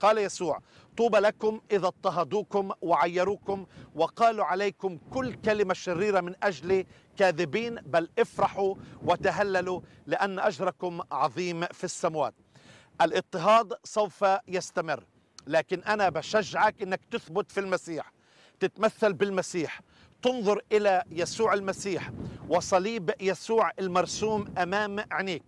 قال يسوع طوبى لكم إذا اضطهدوكم وعيروكم وقالوا عليكم كل كلمة شريرة من أجل كاذبين بل افرحوا وتهللوا لأن أجركم عظيم في السموات الاضطهاد سوف يستمر لكن أنا بشجعك أنك تثبت في المسيح تتمثل بالمسيح تنظر إلى يسوع المسيح وصليب يسوع المرسوم أمام عينيك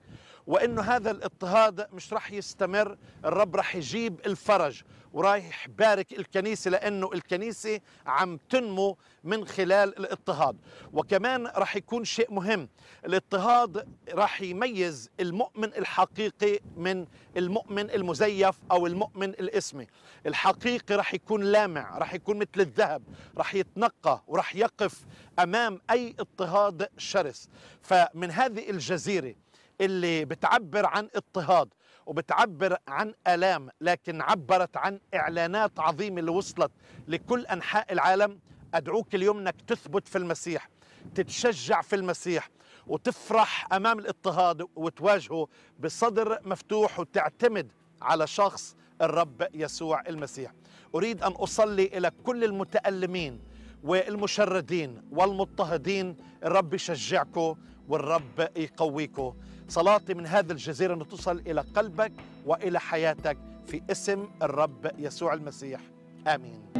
وانه هذا الاضطهاد مش راح يستمر الرب راح يجيب الفرج ورايح بارك الكنيسة لأنه الكنيسة عم تنمو من خلال الاضطهاد وكمان راح يكون شيء مهم الاضطهاد راح يميز المؤمن الحقيقي من المؤمن المزيف أو المؤمن الاسمي الحقيقي راح يكون لامع راح يكون مثل الذهب راح يتنقى وراح يقف أمام أي اضطهاد شرس فمن هذه الجزيرة اللي بتعبر عن اضطهاد وبتعبر عن الام لكن عبرت عن اعلانات عظيمه اللي وصلت لكل انحاء العالم ادعوك اليوم انك تثبت في المسيح تتشجع في المسيح وتفرح امام الاضطهاد وتواجهه بصدر مفتوح وتعتمد على شخص الرب يسوع المسيح اريد ان اصلي الى كل المتالمين والمشردين والمضطهدين الرب يشجعكم والرب يقويكم صلاتي من هذه الجزيرة أن تصل إلى قلبك وإلى حياتك في اسم الرب يسوع المسيح آمين